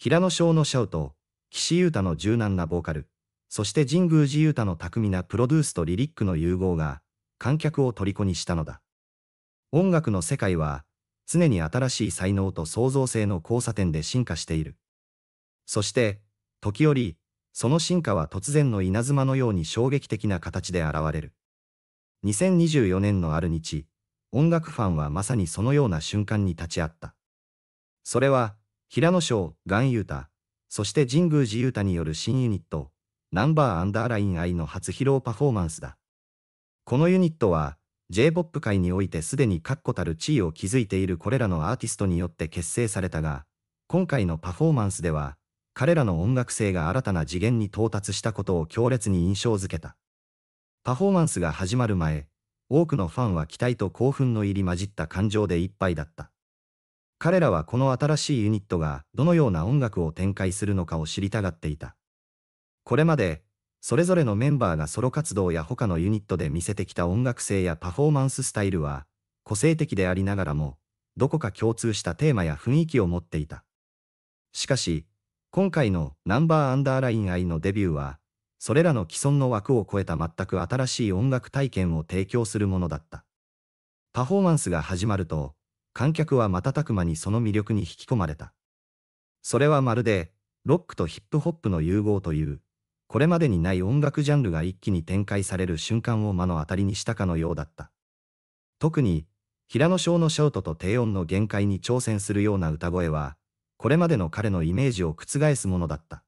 平野翔のシャウト、岸優太の柔軟なボーカル、そして神宮寺優太の巧みなプロデュースとリリックの融合が、観客を虜にしたのだ。音楽の世界は、常に新しい才能と創造性の交差点で進化している。そして、時折、その進化は突然の稲妻のように衝撃的な形で現れる。2024年のある日、音楽ファンはまさにそのような瞬間に立ち会った。それは、平野翔、ガンユータ、そして神宮寺ユータによる新ユニット、ナンバーアンダーラインイの初披露パフォーマンスだ。このユニットは、J-POP 界においてすでに確固たる地位を築いているこれらのアーティストによって結成されたが、今回のパフォーマンスでは、彼らの音楽性が新たな次元に到達したことを強烈に印象づけた。パフォーマンスが始まる前、多くのファンは期待と興奮の入り混じった感情でいっぱいだった。彼らはこの新しいユニットがどのような音楽を展開するのかを知りたがっていた。これまで、それぞれのメンバーがソロ活動や他のユニットで見せてきた音楽性やパフォーマンススタイルは、個性的でありながらも、どこか共通したテーマや雰囲気を持っていた。しかし、今回のナンバーアンダーライン愛のデビューは、それらの既存の枠を超えた全く新しい音楽体験を提供するものだった。パフォーマンスが始まると、観客は瞬く間にその魅力に引き込まれた。それはまるで、ロックとヒップホップの融合という、これまでにない音楽ジャンルが一気に展開される瞬間を目の当たりにしたかのようだった。特に、平野翔のシャウトと低音の限界に挑戦するような歌声は、これまでの彼のイメージを覆すものだった。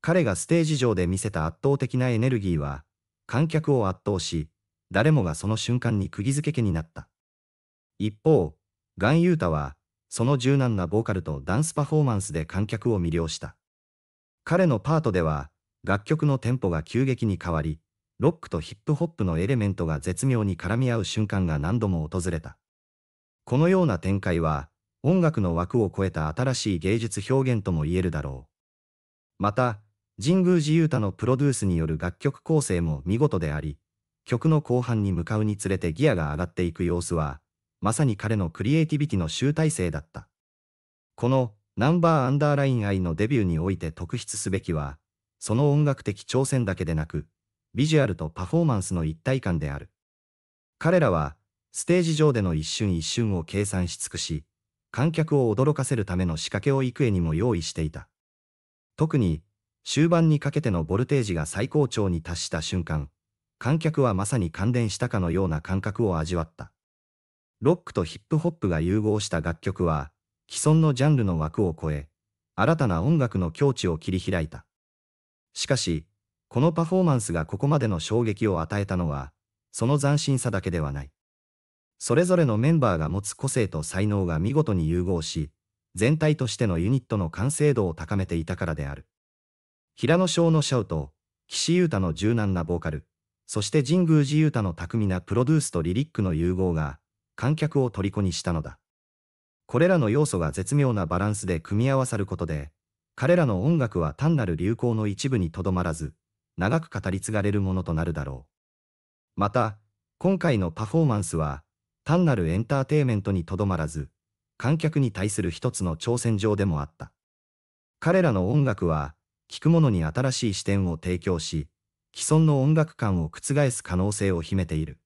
彼がステージ上で見せた圧倒的なエネルギーは、観客を圧倒し、誰もがその瞬間に釘付け家になった。一方、ガン・ユータは、その柔軟なボーカルとダンスパフォーマンスで観客を魅了した。彼のパートでは、楽曲のテンポが急激に変わり、ロックとヒップホップのエレメントが絶妙に絡み合う瞬間が何度も訪れた。このような展開は、音楽の枠を超えた新しい芸術表現とも言えるだろう。また、神宮寺勇太のプロデュースによる楽曲構成も見事であり、曲の後半に向かうにつれてギアが上がっていく様子は、まさに彼のクリエイティビティの集大成だった。この、ナンバーアンダーライン愛のデビューにおいて特筆すべきは、その音楽的挑戦だけでなく、ビジュアルとパフォーマンスの一体感である。彼らは、ステージ上での一瞬一瞬を計算し尽くし、観客を驚かせるための仕掛けを幾重にも用意していた。特に、終盤にかけてのボルテージが最高潮に達した瞬間、観客はまさに感電したかのような感覚を味わった。ロックとヒップホップが融合した楽曲は、既存のジャンルの枠を超え、新たな音楽の境地を切り開いた。しかし、このパフォーマンスがここまでの衝撃を与えたのは、その斬新さだけではない。それぞれのメンバーが持つ個性と才能が見事に融合し、全体としてのユニットの完成度を高めていたからである。平野翔のシャウト、岸優太の柔軟なボーカル、そして神宮寺優太の巧みなプロデュースとリリックの融合が、観客を虜にしたのだ。これらの要素が絶妙なバランスで組み合わさることで、彼らの音楽は単なる流行の一部にとどまらず、長く語り継がれるものとなるだろう。また、今回のパフォーマンスは、単なるエンターテイメントにとどまらず、観客に対する一つの挑戦状でもあった。彼らの音楽は、聴く者に新しい視点を提供し、既存の音楽観を覆す可能性を秘めている。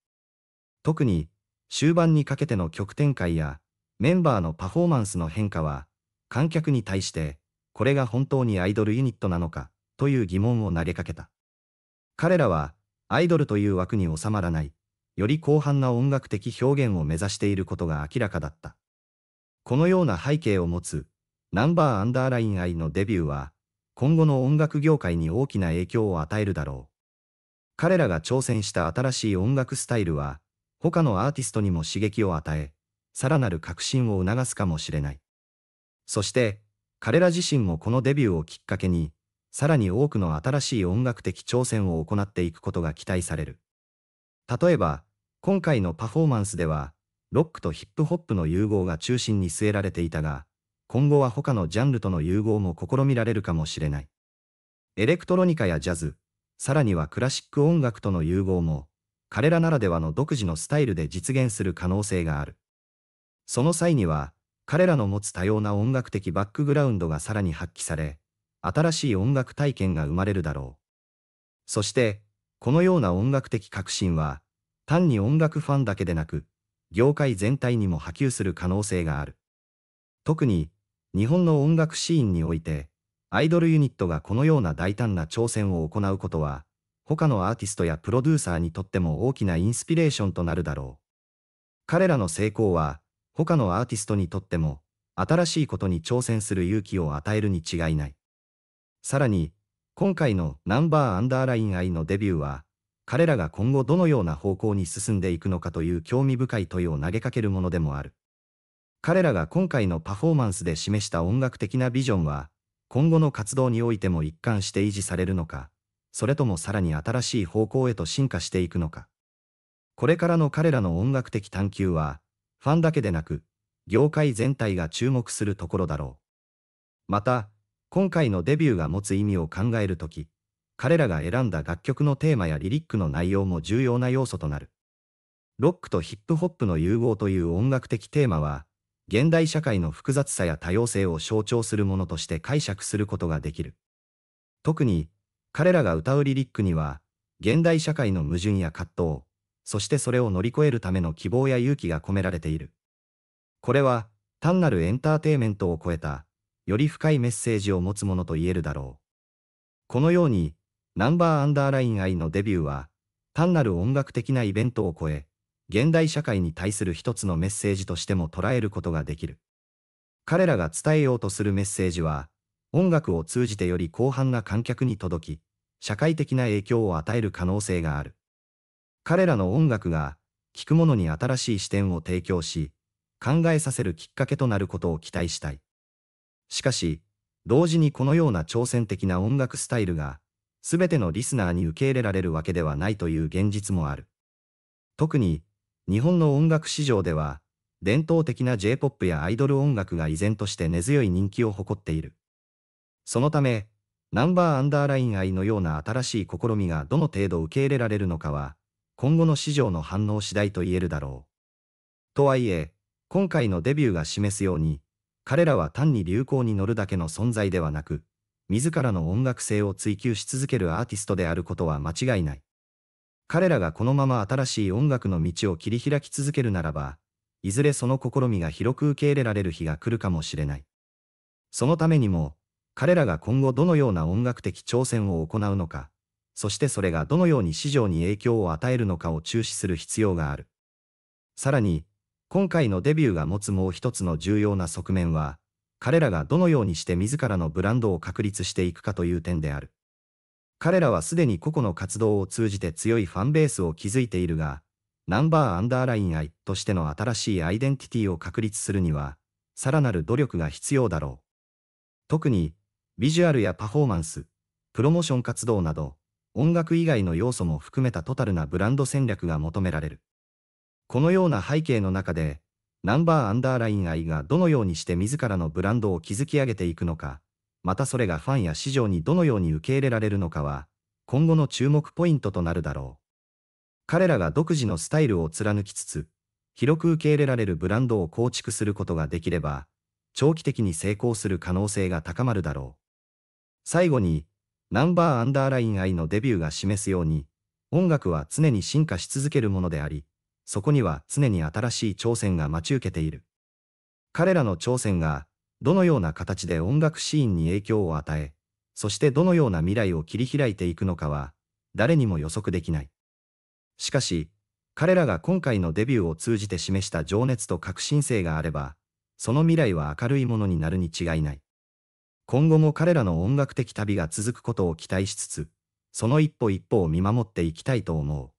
特に、終盤にかけての曲展開やメンバーのパフォーマンスの変化は観客に対してこれが本当にアイドルユニットなのかという疑問を投げかけた彼らはアイドルという枠に収まらないより広範な音楽的表現を目指していることが明らかだったこのような背景を持つナンバーアンダーライン I のデビューは今後の音楽業界に大きな影響を与えるだろう彼らが挑戦した新しい音楽スタイルは他のアーティストにも刺激を与え、さらなる革新を促すかもしれない。そして、彼ら自身もこのデビューをきっかけに、さらに多くの新しい音楽的挑戦を行っていくことが期待される。例えば、今回のパフォーマンスでは、ロックとヒップホップの融合が中心に据えられていたが、今後は他のジャンルとの融合も試みられるかもしれない。エレクトロニカやジャズ、さらにはクラシック音楽との融合も、彼らならではの独自のスタイルで実現する可能性がある。その際には、彼らの持つ多様な音楽的バックグラウンドがさらに発揮され、新しい音楽体験が生まれるだろう。そして、このような音楽的革新は、単に音楽ファンだけでなく、業界全体にも波及する可能性がある。特に、日本の音楽シーンにおいて、アイドルユニットがこのような大胆な挑戦を行うことは、他のアーティストやプロデューサーにとっても大きなインスピレーションとなるだろう。彼らの成功は、他のアーティストにとっても、新しいことに挑戦する勇気を与えるに違いない。さらに、今回のナンバーアンダーライン I のデビューは、彼らが今後どのような方向に進んでいくのかという興味深い問いを投げかけるものでもある。彼らが今回のパフォーマンスで示した音楽的なビジョンは、今後の活動においても一貫して維持されるのか、それともさらに新しい方向へと進化していくのか。これからの彼らの音楽的探求は、ファンだけでなく、業界全体が注目するところだろう。また、今回のデビューが持つ意味を考えるとき、彼らが選んだ楽曲のテーマやリリックの内容も重要な要素となる。ロックとヒップホップの融合という音楽的テーマは、現代社会の複雑さや多様性を象徴するものとして解釈することができる。特に、彼らが歌うリリックには、現代社会の矛盾や葛藤、そしてそれを乗り越えるための希望や勇気が込められている。これは、単なるエンターテイメントを超えた、より深いメッセージを持つものと言えるだろう。このように、ナンバーアンダーライン愛のデビューは、単なる音楽的なイベントを超え、現代社会に対する一つのメッセージとしても捉えることができる。彼らが伝えようとするメッセージは、音楽を通じてより広範な観客に届き、社会的な影響を与える可能性がある。彼らの音楽が、聴く者に新しい視点を提供し、考えさせるきっかけとなることを期待したい。しかし、同時にこのような挑戦的な音楽スタイルが、すべてのリスナーに受け入れられるわけではないという現実もある。特に、日本の音楽市場では、伝統的な J-POP やアイドル音楽が依然として根強い人気を誇っている。そのため、ナンバーアンダーライン愛のような新しい試みがどの程度受け入れられるのかは、今後の市場の反応次第と言えるだろう。とはいえ、今回のデビューが示すように、彼らは単に流行に乗るだけの存在ではなく、自らの音楽性を追求し続けるアーティストであることは間違いない。彼らがこのまま新しい音楽の道を切り開き続けるならば、いずれその試みが広く受け入れられる日が来るかもしれない。そのためにも、彼らが今後どのような音楽的挑戦を行うのか、そしてそれがどのように市場に影響を与えるのかを注視する必要がある。さらに、今回のデビューが持つもう一つの重要な側面は、彼らがどのようにして自らのブランドを確立していくかという点である。彼らはすでに個々の活動を通じて強いファンベースを築いているが、ナンバーアンダーライン愛としての新しいアイデンティティを確立するには、さらなる努力が必要だろう。特に、ビジュアルやパフォーマンス、プロモーション活動など、音楽以外の要素も含めたトタルなブランド戦略が求められる。このような背景の中で、ナンバーアンダーライン愛がどのようにして自らのブランドを築き上げていくのか、またそれがファンや市場にどのように受け入れられるのかは、今後の注目ポイントとなるだろう。彼らが独自のスタイルを貫きつつ、広く受け入れられるブランドを構築することができれば、長期的に成功する可能性が高まるだろう。最後に、ナンバーアンダーライン愛のデビューが示すように、音楽は常に進化し続けるものであり、そこには常に新しい挑戦が待ち受けている。彼らの挑戦が、どのような形で音楽シーンに影響を与え、そしてどのような未来を切り開いていくのかは、誰にも予測できない。しかし、彼らが今回のデビューを通じて示した情熱と革新性があれば、その未来は明るいものになるに違いない。今後も彼らの音楽的旅が続くことを期待しつつ、その一歩一歩を見守っていきたいと思う。